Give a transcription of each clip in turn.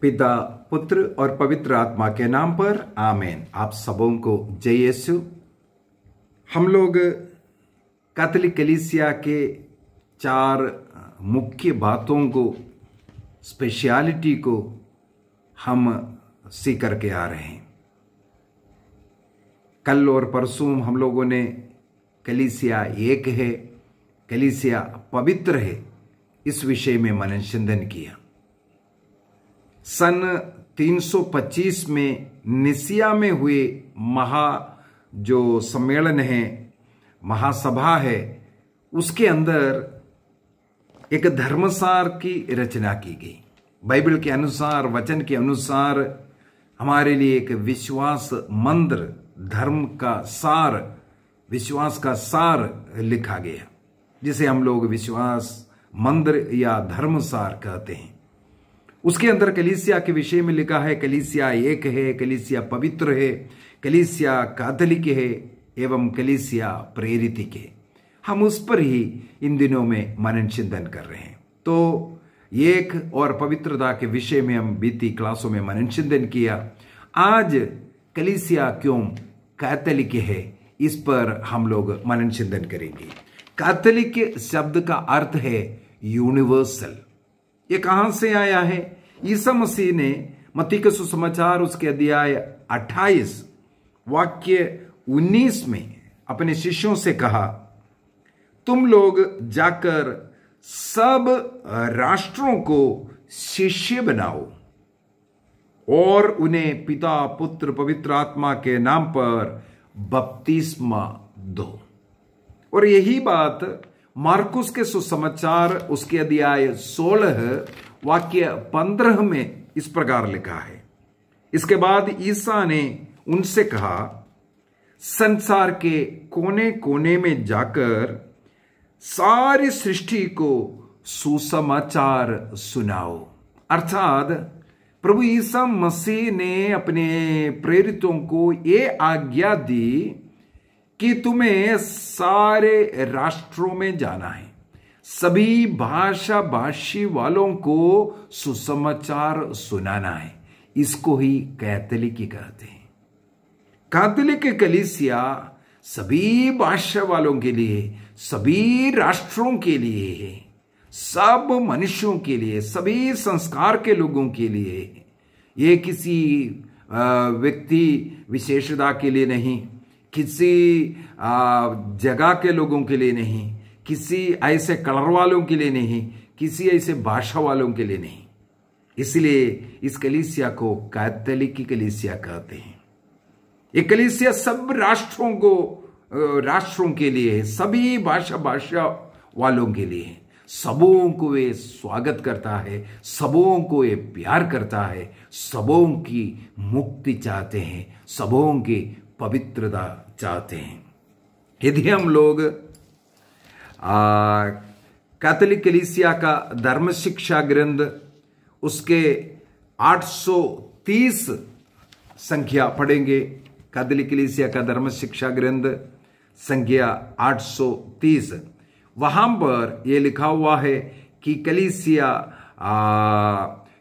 पिता पुत्र और पवित्र आत्मा के नाम पर आमेन आप सबों को जय यीशु हम लोग कैथलिक कलीसिया के चार मुख्य बातों को स्पेशलिटी को हम सीख करके आ रहे हैं कल और परसों हम लोगों ने कलीसिया एक है कलीसिया पवित्र है इस विषय में मनन चिंतन किया सन 325 में निसिया में हुए महा जो सम्मेलन है महासभा है उसके अंदर एक धर्मसार की रचना की गई बाइबल के अनुसार वचन के अनुसार हमारे लिए एक विश्वास मंत्र धर्म का सार विश्वास का सार लिखा गया जिसे हम लोग विश्वास मंत्र या धर्मसार कहते हैं उसके अंदर कलिसिया के विषय में लिखा है कलिसिया एक है कलिसिया पवित्र है कलिसिया कातलिक है एवं कलिसिया प्रेरितिक है हम उस पर ही इन दिनों में मनन चिंतन कर रहे हैं तो एक और पवित्रता के विषय में हम बीती क्लासों में मनन चिंतन किया आज कलिसिया क्यों कैथलिक है इस पर हम लोग मनन चिंतन करेंगे कैथलिक शब्द का अर्थ है यूनिवर्सल ये कहां से आया है ईसा मसीह ने मती के सुसमाचार उसके अध्याय 28 वाक्य 19 में अपने शिष्यों से कहा तुम लोग जाकर सब राष्ट्रों को शिष्य बनाओ और उन्हें पिता पुत्र पवित्र आत्मा के नाम पर बपतिस्मा दो और यही बात मार्कुस के सुसमाचार उसके अध्याय सोलह वाक्य पंद्रह में इस प्रकार लिखा है इसके बाद ईसा ने उनसे कहा संसार के कोने कोने में जाकर सारी सृष्टि को सुसमाचार सुनाओ अर्थात प्रभु ईसा मसीह ने अपने प्रेरितों को ये आज्ञा दी कि तुम्हें सारे राष्ट्रों में जाना है सभी भाषा भाषी वालों को सुसमाचार सुनाना है इसको ही कैथलिक कहते हैं कैथलिक कलिसिया सभी भाषा वालों के लिए सभी राष्ट्रों के लिए है सब मनुष्यों के लिए सभी संस्कार के लोगों के लिए ये किसी व्यक्ति विशेषता के लिए नहीं किसी जगह के लोगों के लिए नहीं किसी ऐसे कलर वालों के लिए नहीं किसी ऐसे भाषा वालों के लिए नहीं इसलिए इस कलीसिया को कैथलिक की कलिसिया कहते हैं ये कलिसिया सब राष्ट्रों को राष्ट्रों के लिए है सभी भाषा भाषा वालों के लिए है सबों को ये स्वागत करता है सबों को ये प्यार करता है सबों की मुक्ति चाहते हैं सबों की पवित्रता चाहते हैं यदि हम लोग कैथोलिक कलीसिया का धर्म शिक्षा ग्रंथ उसके 830 संख्या पढ़ेंगे कैथोलिक कलीसिया का धर्म शिक्षा ग्रंथ संख्या 830 वहां पर यह लिखा हुआ है कि कलीसिया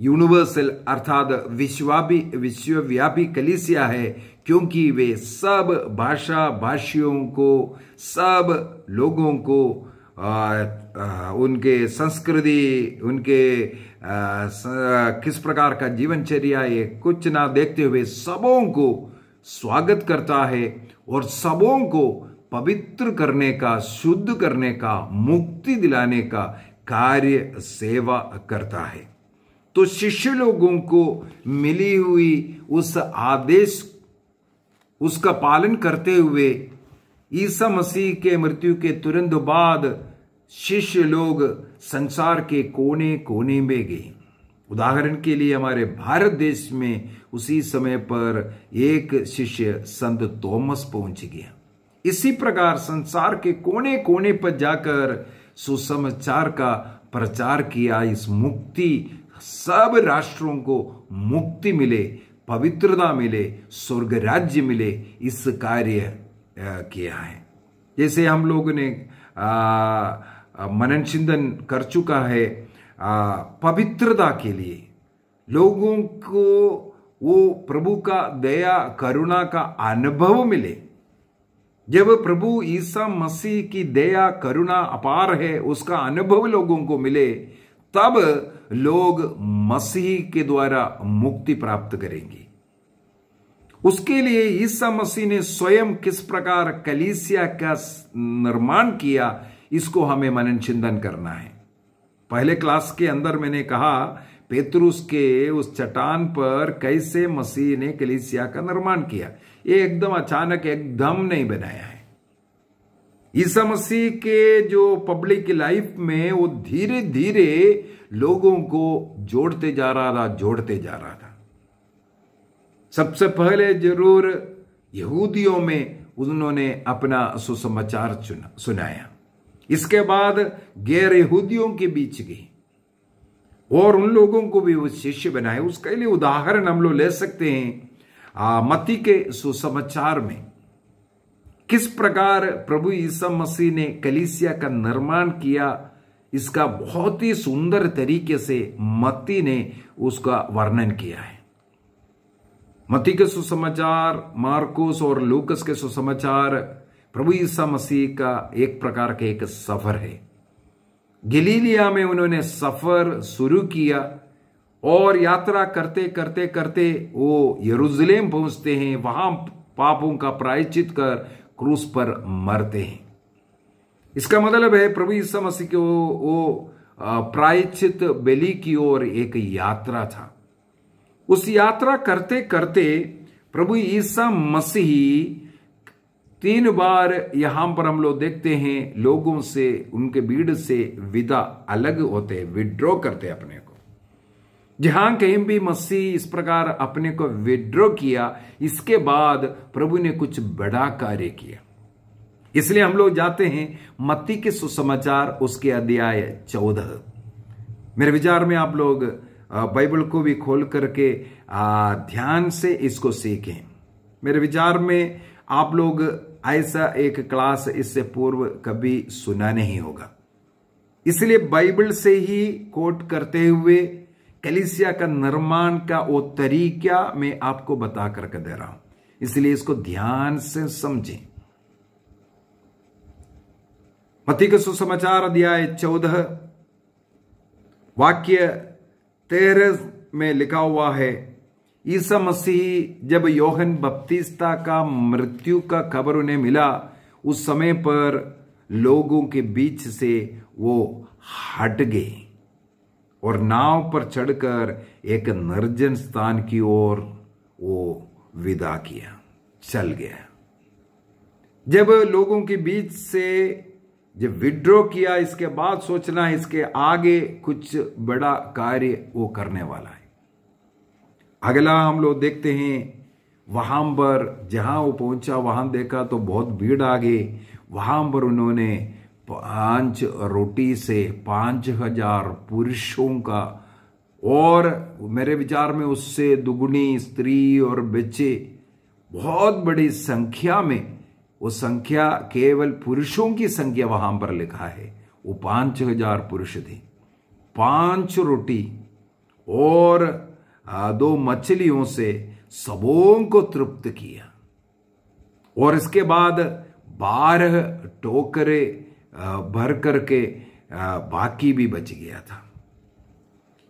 यूनिवर्सल अर्थात विश्वापी विश्वव्यापी कलीसिया है क्योंकि वे सब भाषा भाषियों को सब लोगों को आ, आ, उनके संस्कृति उनके आ, स, आ, किस प्रकार का जीवनचर्या ये कुछ ना देखते हुए सबों को स्वागत करता है और सबों को पवित्र करने का शुद्ध करने का मुक्ति दिलाने का कार्य सेवा करता है तो शिष्य लोगों को मिली हुई उस आदेश उसका पालन करते हुए ईसा मसीह के मृत्यु के तुरंत बाद शिष्य लोग संसार के कोने कोने में गए उदाहरण के लिए हमारे भारत देश में उसी समय पर एक शिष्य संत तोमस पहुंच गया इसी प्रकार संसार के कोने कोने पर जाकर सुसमाचार का प्रचार किया इस मुक्ति सब राष्ट्रों को मुक्ति मिले पवित्रता मिले स्वर्ग राज्य मिले इस कार्य किया है जैसे हम लोगों ने मनन चिंतन कर चुका है आ, पवित्रता के लिए लोगों को वो प्रभु का दया करुणा का अनुभव मिले जब प्रभु ईसा मसीह की दया करुणा अपार है उसका अनुभव लोगों को मिले तब लोग मसीह के द्वारा मुक्ति प्राप्त करेंगे उसके लिए ईसा मसीह ने स्वयं किस प्रकार कलीसिया का निर्माण किया इसको हमें मनन चिंतन करना है पहले क्लास के अंदर मैंने कहा पेतरुस के उस चट्टान पर कैसे मसीह ने कलीसिया का निर्माण किया ये एकदम अचानक एकदम नहीं बनाया है ईसा मसीह के जो पब्लिक लाइफ में वो धीरे धीरे लोगों को जोड़ते जा रहा था जोड़ते जा रहा था सबसे पहले जरूर यहूदियों में उन्होंने अपना सुसमाचार चुना सुनाया इसके बाद गैर यहूदियों के बीच गई और उन लोगों को भी वो शिष्य बनाए उसके लिए उदाहरण हम लोग ले सकते हैं आ, मती के सुसमाचार में किस प्रकार प्रभु ईसा मसीह ने कलिसिया का निर्माण किया इसका बहुत ही सुंदर तरीके से मत्ती ने उसका वर्णन किया है मत्ती के सुसमाचार मार्कोस और लूकस के सुसमाचार प्रभु ईसा मसीह का एक प्रकार का एक सफर है गिलीलिया में उन्होंने सफर शुरू किया और यात्रा करते करते करते वो यरूशलेम पहुंचते हैं वहां पापों का प्रायश्चित कर क्रूस पर मरते हैं इसका मतलब है प्रभु ईसा मसीह के वो, वो बेली की ओर एक यात्रा था उस यात्रा करते करते प्रभु ईसा मसीह तीन बार यहां पर हम लोग देखते हैं लोगों से उनके भीड़ से विदा अलग होते विड्रॉ करते अपने को जहां कहीं भी मसीह इस प्रकार अपने को विड्रॉ किया इसके बाद प्रभु ने कुछ बड़ा कार्य किया इसलिए हम लोग जाते हैं मत्ती के सुसमाचार उसके अध्याय चौदह मेरे विचार में आप लोग बाइबल को भी खोल करके ध्यान से इसको सीखें मेरे विचार में आप लोग ऐसा एक क्लास इससे पूर्व कभी सुना नहीं होगा इसलिए बाइबल से ही कोट करते हुए कलिसिया का निर्माण का वो तरीका मैं आपको बता करके दे रहा हूं इसलिए इसको ध्यान से समझें मती का सुसमाचार अध्याय चौदह वाक्य तेरह में लिखा हुआ है ईसा मसीह जब योहन बपतिस्ता का मृत्यु का खबर उन्हें मिला उस समय पर लोगों के बीच से वो हट गए और नाव पर चढ़कर एक निर्जन स्थान की ओर वो विदा किया चल गया जब लोगों के बीच से जब विड्रॉ किया इसके बाद सोचना है इसके आगे कुछ बड़ा कार्य वो करने वाला है अगला हम लोग देखते हैं वहां पर जहां वो पहुंचा वहां देखा तो बहुत भीड़ आ गई वहां पर उन्होंने पांच रोटी से पांच हजार पुरुषों का और मेरे विचार में उससे दुगुनी स्त्री और बच्चे बहुत बड़ी संख्या में वो संख्या केवल पुरुषों की संख्या वहां पर लिखा है वो पांच हजार पुरुष थे पांच रोटी और दो मछलियों से सबों को तृप्त किया और इसके बाद बारह टोकरे भर करके बाकी भी बच गया था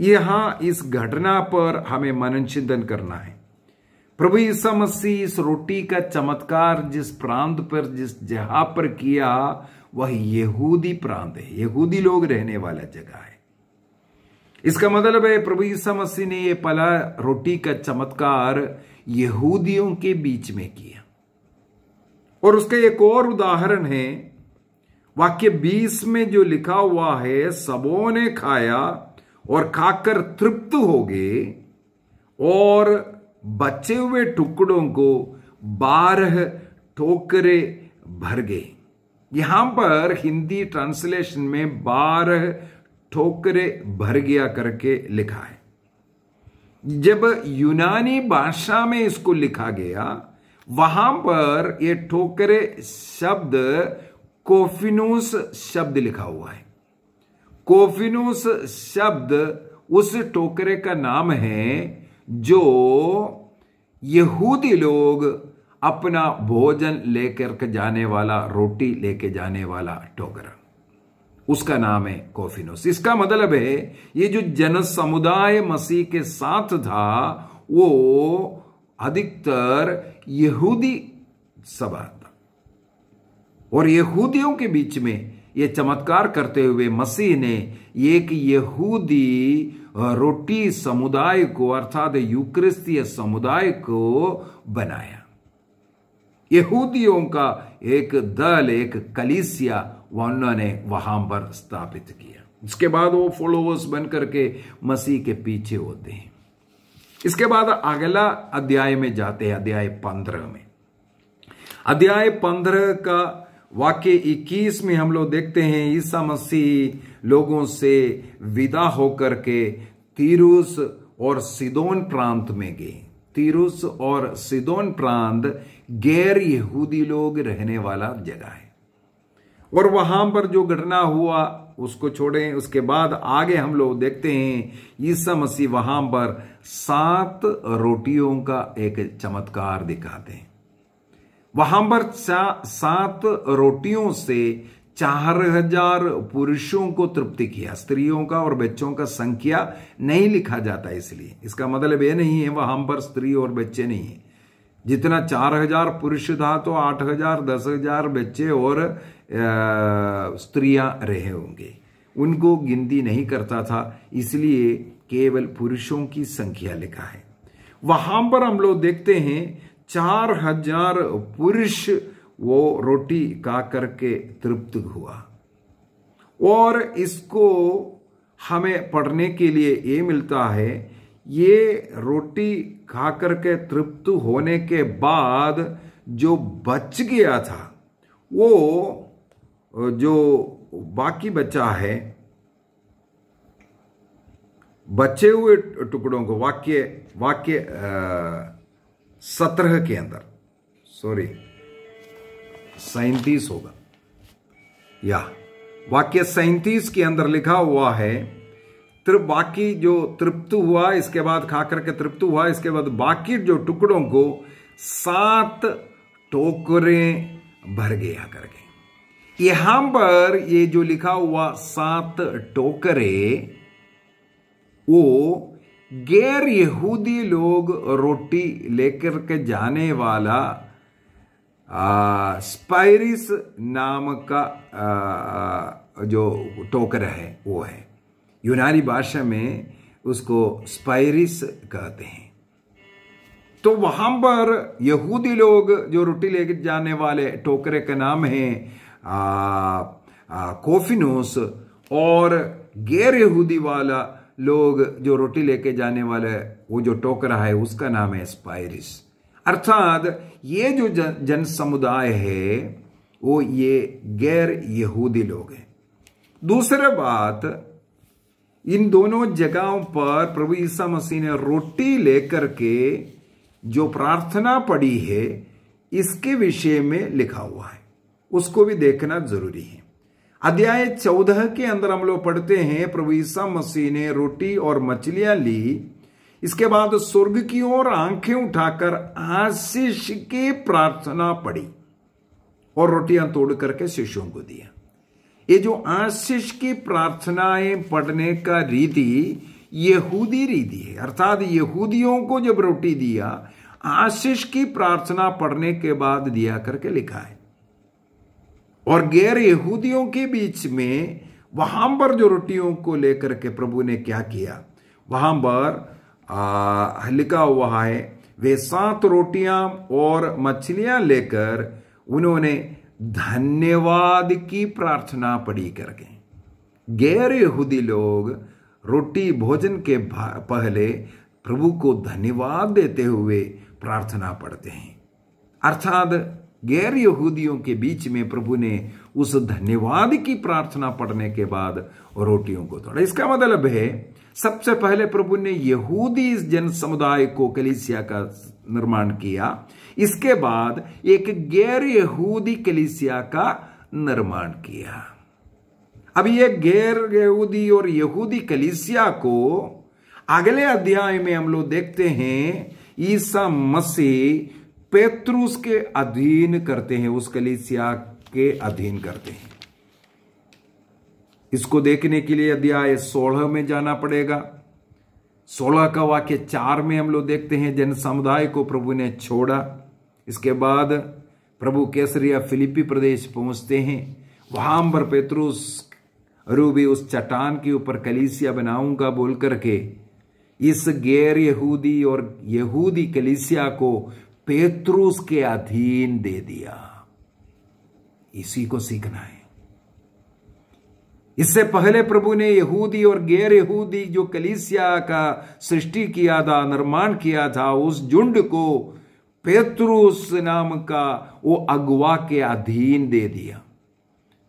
यहां इस घटना पर हमें मनन चिंतन करना है प्रभु ईसा मसीह इस रोटी का चमत्कार जिस प्रांत पर जिस जहा पर किया वह यहूदी प्रांत है यहूदी लोग रहने वाला जगह है इसका मतलब है प्रभु ईसा मसीह ने यह पला रोटी का चमत्कार यहूदियों के बीच में किया और उसका एक और उदाहरण है वाक्य 20 में जो लिखा हुआ है सबों ने खाया और खाकर तृप्त हो गए और बचे हुए टुकड़ों को बारह टोकरे भर गए यहां पर हिंदी ट्रांसलेशन में बारह ठोकरे भर गया करके लिखा है जब यूनानी भाषा में इसको लिखा गया वहां पर यह ठोकरे शब्द कोफिनूस शब्द लिखा हुआ है कोफिनूस शब्द उस टोकरे का नाम है जो यहूदी लोग अपना भोजन लेकर के जाने वाला रोटी लेके जाने वाला टोकरा उसका नाम है कोफिनोस इसका मतलब है ये जो जन समुदाय मसीह के साथ था वो अधिकतर यहूदी सभा और यहूदियों के बीच में ये चमत्कार करते हुए मसीह ने एक यहूदी रोटी समुदाय को अर्थात यूक्रिस्तीय समुदाय को बनाया यहूदियों का एक दल एक कलीसिया उन्होंने वहां पर स्थापित किया उसके बाद वो फॉलोवर्स बनकर के मसीह के पीछे होते हैं इसके बाद अगला अध्याय में जाते हैं अध्याय पंद्रह में अध्याय पंद्रह का वाक्य 21 में हम लोग देखते हैं ईसा मसीह लोगों से विदा होकर के तीरुस और सिदोन प्रांत में गए तीरुस और सिदोन प्रांत गैर यहूदी लोग रहने वाला जगह है और वहां पर जो घटना हुआ उसको छोड़ें उसके बाद आगे हम लोग देखते हैं ईसा मसीह वहां पर सात रोटियों का एक चमत्कार दिखाते हैं वहां पर सात रोटियों से चार हजार पुरुषों को तृप्ति किया स्त्रियों का और बच्चों का संख्या नहीं लिखा जाता इसलिए इसका मतलब यह नहीं है वहां पर स्त्री और बच्चे नहीं है जितना चार हजार पुरुष था तो आठ हजार दस हजार बच्चे और स्त्रियां रहे होंगे उनको गिनती नहीं करता था इसलिए केवल पुरुषों की संख्या लिखा है वहां पर हम लोग देखते हैं चार हजार पुरुष वो रोटी का करके तृप्त हुआ और इसको हमें पढ़ने के लिए ये मिलता है ये रोटी खा करके तृप्त होने के बाद जो बच गया था वो जो बाकी बचा है बचे हुए टुकड़ों को वाक्य वाक्य आ, सत्रह के अंदर सॉरी सैतीस होगा या वाक्य सैतीस के अंदर लिखा हुआ है बाकी जो तृप्त हुआ इसके बाद खाकर के तृप्त हुआ इसके बाद बाकी जो टुकड़ों को सात टोकरे भर गया करके यहां पर ये जो लिखा हुआ सात टोकरे वो गैर यहूदी लोग रोटी लेकर के जाने वाला स्पाइरिस नाम का आ, जो टोकर है वो है यूनानी भाषा में उसको स्पाइरिस कहते हैं तो वहां पर यहूदी लोग जो रोटी लेकर जाने वाले टोकरे का नाम है आ, आ, कोफिनोस और गैर यहूदी वाला लोग जो रोटी लेके जाने वाले वो जो टोकरा है उसका नाम है स्पायरिस अर्थात ये जो जन समुदाय है वो ये गैर यहूदी लोग हैं दूसरा बात इन दोनों जगहों पर प्रभु ईसा मसीह ने रोटी लेकर के जो प्रार्थना पड़ी है इसके विषय में लिखा हुआ है उसको भी देखना जरूरी है अध्याय चौदह के अंदर हम लोग पढ़ते हैं प्रभु ईसा मसीह ने रोटी और मछलियां ली इसके बाद स्वर्ग की ओर आंखें उठाकर आशीष की प्रार्थना पड़ी और रोटियां तोड़ करके शिष्यों को दिया ये जो आशीष की प्रार्थनाएं पढ़ने का रीति यहूदी रीति है अर्थात यहूदियों को जब रोटी दिया आशीष की प्रार्थना पढ़ने के बाद दिया करके लिखा है और गैर यहूदियों के बीच में वहां पर जो रोटियों को लेकर के प्रभु ने क्या किया वहां पर लिखा हुआ है वे सात रोटियां और मछलियां लेकर उन्होंने धन्यवाद की प्रार्थना पड़ी करके गैर यहूदी लोग रोटी भोजन के पहले प्रभु को धन्यवाद देते हुए प्रार्थना पढ़ते हैं अर्थात गैर यहूदियों के बीच में प्रभु ने उस धन्यवाद की प्रार्थना पढ़ने के बाद रोटियों को तोड़ा इसका मतलब है सबसे पहले प्रभु ने यहूदी जन समुदाय को कलिसिया का निर्माण किया इसके बाद एक गैर यहूदी कलिसिया का निर्माण किया अब यह गैर यहूदी और यहूदी कलिसिया को अगले अध्याय में हम लोग देखते हैं ईसा मसीह पेत्रुस के अधीन करते हैं उस कलीसिया के अधीन करते हैं इसको देखने के लिए अध्याय सोलह में जाना पड़ेगा सोलह का वाक्य चार में हम लोग देखते हैं जन समुदाय को प्रभु ने छोड़ा इसके बाद प्रभु केसरिया फिलिपी प्रदेश पहुंचते हैं वहां पर पेत्रुस रूबी उस चट्टान के ऊपर कलीसिया बनाऊंगा बोल करके इस गैर यहूदी और यहूदी कलीसिया को पेत्रुस के अधीन दे दिया इसी को सीखना है इससे पहले प्रभु ने यहूदी और गैर यहूदी जो कलिसिया का सृष्टि किया था निर्माण किया था उस झुंड को पेत्रुस नाम का वो अगवा के अधीन दे दिया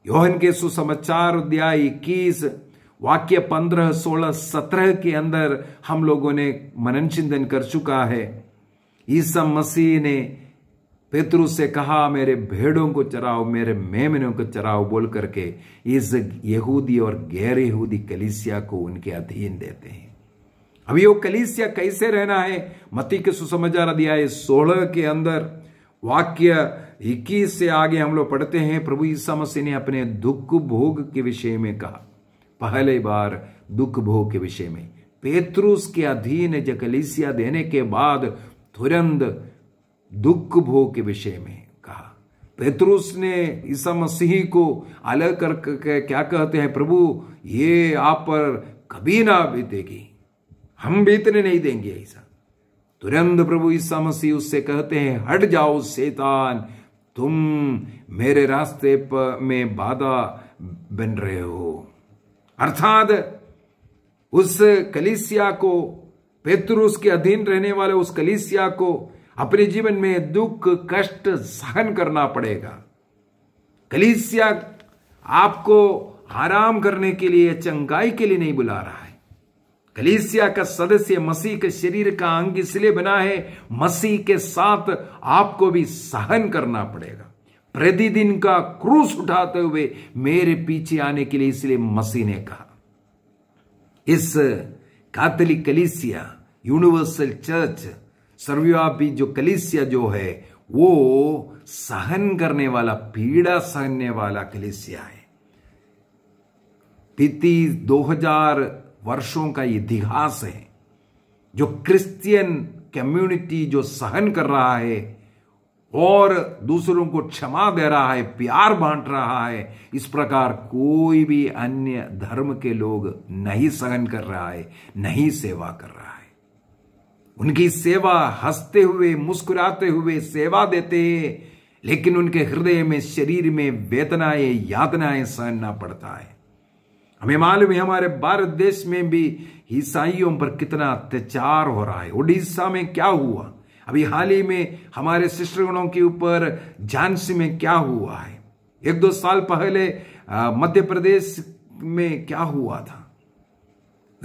योहन के सुसमाचार अध्याय इक्कीस वाक्य पंद्रह सोलह सत्रह के अंदर हम लोगों ने मनन चिंतन कर चुका है ईसा मसीह ने पेतरु से कहा मेरे भेड़ों को चराओ मेरे मेमनों को चराओ बोल करके इस यहूदी और गैर यहूदी कलिसिया को उनके अधीन देते हैं अभी वो कलिसिया कैसे रहना है मती के सुसमाचार अध्याय सोलह के अंदर वाक्य इक्कीस से आगे हम लोग पढ़ते हैं प्रभु ईसा मसीह ने अपने दुख भोग के विषय में कहा पहले बार दुख भोग के विषय में पेतरुस के अधीन कलिसिया देने के बाद थुरंद दुख भोग के विषय में कहा पेतरुस ने ईसा मसीह को अलग कर क्या कहते हैं प्रभु ये आप पर कभी ना बीतेगी हम बीतने नहीं देंगे ऐसा तुरंत प्रभु ईसा मसीह उससे कहते हैं हट जाओ शैतान तुम मेरे रास्ते पर में बाधा बन रहे हो अर्थात उस कलिसिया को पेतरुस के अधीन रहने वाले उस कलिसिया को अपने जीवन में दुख कष्ट सहन करना पड़ेगा कलिसिया आपको आराम करने के लिए चंगाई के लिए नहीं बुला रहा है कलिसिया का सदस्य मसीह के शरीर का अंग इसलिए बना है मसीह के साथ आपको भी सहन करना पड़ेगा प्रतिदिन का क्रूस उठाते हुए मेरे पीछे आने के लिए इसलिए मसीह ने कहा इस कातली कलिसिया यूनिवर्सल चर्च सर्वव्यापी जो कलिसिया जो है वो सहन करने वाला पीड़ा सहनने वाला कलिसिया है बीती 2000 वर्षों का इतिहास है जो क्रिश्चियन कम्युनिटी जो सहन कर रहा है और दूसरों को क्षमा दे रहा है प्यार बांट रहा है इस प्रकार कोई भी अन्य धर्म के लोग नहीं सहन कर रहा है नहीं सेवा कर रहा है उनकी सेवा हंसते हुए मुस्कुराते हुए सेवा देते लेकिन उनके हृदय में शरीर में वेतनाएं यातनाएं सहना पड़ता है हमें मालूम है हमारे भारत देश में भी ईसाइयों पर कितना अत्याचार हो रहा है उड़ीसा में क्या हुआ अभी हाल ही में हमारे शिष्टगणों के ऊपर झांसी में क्या हुआ है एक दो साल पहले मध्य प्रदेश में क्या हुआ था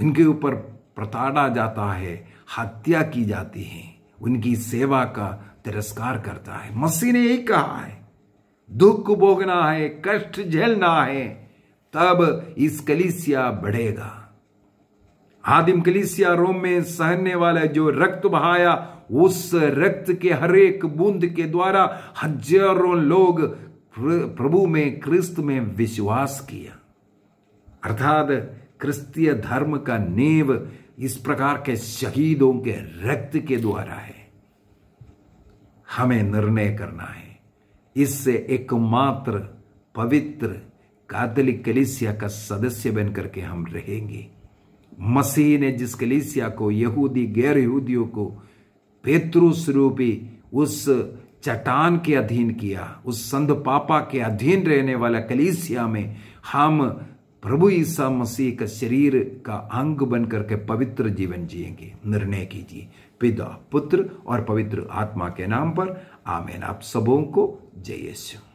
इनके ऊपर प्रताड़ा जाता है हत्या की जाती है उनकी सेवा का तिरस्कार करता है मसीह ने यही कहा है दुख भोगना है कष्ट झेलना है तब इस कलिसिया बढ़ेगा आदिम कलिसिया रोम में सहने वाला जो रक्त बहाया उस रक्त के हरेक बूंद के द्वारा हजारों लोग प्रभु में क्रिस्त में विश्वास किया अर्थात क्रिस्तीय धर्म का नेव इस प्रकार के शहीदों के रक्त के द्वारा है हमें निर्णय करना है इससे एकमात्र पवित्र कातलिक कलिसिया का सदस्य बनकर के हम रहेंगे मसीह ने जिस कलिसिया को यहूदी गैर यहूदियों को पेतरुस रूपी उस चट्टान के अधीन किया उस संध पापा के अधीन रहने वाला कलिसिया में हम प्रभु ईसा मसीह का शरीर का अंग बनकर के पवित्र जीवन जिएंगे निर्णय कीजिए पिता पुत्र और पवित्र आत्मा के नाम पर आमेन आप सबों को जय यशु